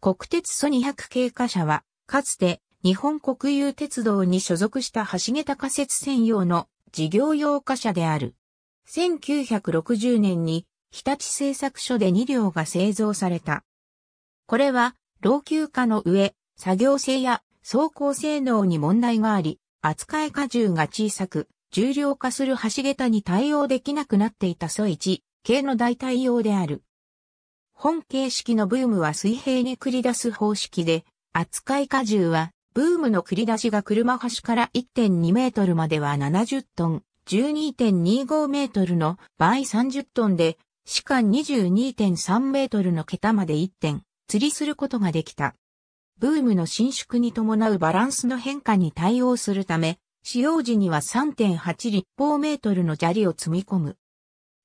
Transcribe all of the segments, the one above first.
国鉄ソ200系貨車は、かつて日本国有鉄道に所属した橋桁仮設専用の事業用貨車である。1960年に日立製作所で2両が製造された。これは老朽化の上、作業性や走行性能に問題があり、扱い荷重が小さく、重量化する橋桁に対応できなくなっていたソ1系の代替用である。本形式のブームは水平に繰り出す方式で、扱い荷重は、ブームの繰り出しが車端から1.2メートルまでは70トン、12.25メートルの倍30トンで、し間22.3メートルの桁まで1点、釣りすることができた。ブームの伸縮に伴うバランスの変化に対応するため、使用時には3.8立方メートルの砂利を積み込む。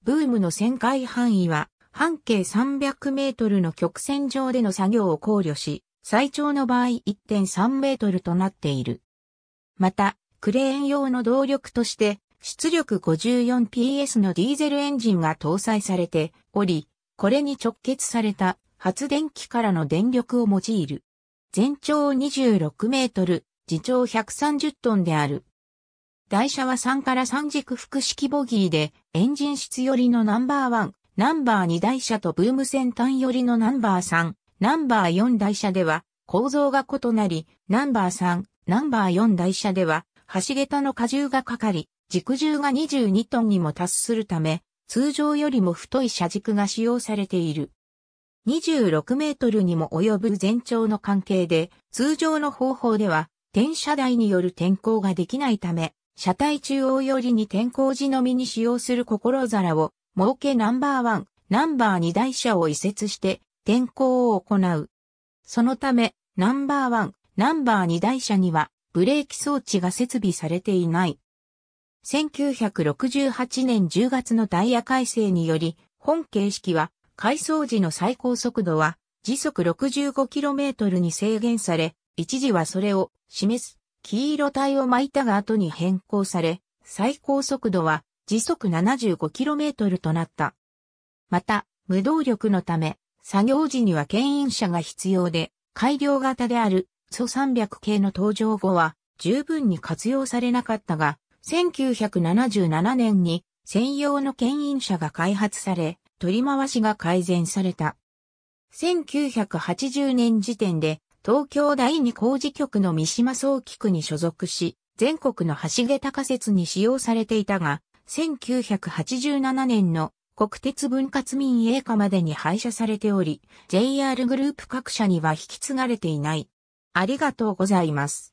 ブームの旋回範囲は半径300メートルの曲線上での作業を考慮し、最長の場合1.3メートルとなっている。また、クレーン用の動力として、出力 54PS のディーゼルエンジンが搭載されており、これに直結された発電機からの電力を用いる。全長26メートル、自長130トンである。台車は3から3軸複式ボギーで、エンジン室寄りのナンバーワン、ナンバー2台車とブーム先端寄りのナンバー3、ナンバー4台車では構造が異なり、ナンバー3、ナンバー4台車では橋桁の荷重がかかり、軸重が22トンにも達するため、通常よりも太い車軸が使用されている。26メートルにも及ぶ全長の関係で、通常の方法では、転車台による転向ができないため、車体中央よりに転向時のみに使用する心皿を儲けナンバーワン、ナンバー2台車を移設して転向を行う。そのため、ナンバーワン、ナンバー2台車にはブレーキ装置が設備されていない。1968年10月のダイヤ改正により、本形式は、改装時の最高速度は時速 65km に制限され、一時はそれを示す黄色帯を巻いたが後に変更され、最高速度は時速 75km となった。また、無動力のため、作業時には牽引車が必要で、改良型であるソ300系の登場後は十分に活用されなかったが、1977年に専用の牽引車が開発され、取り回しが改善された。1980年時点で東京第二工事局の三島総区に所属し、全国の橋桁仮設に使用されていたが、1987年の国鉄分割民営化までに廃車されており、JR グループ各社には引き継がれていない。ありがとうございます。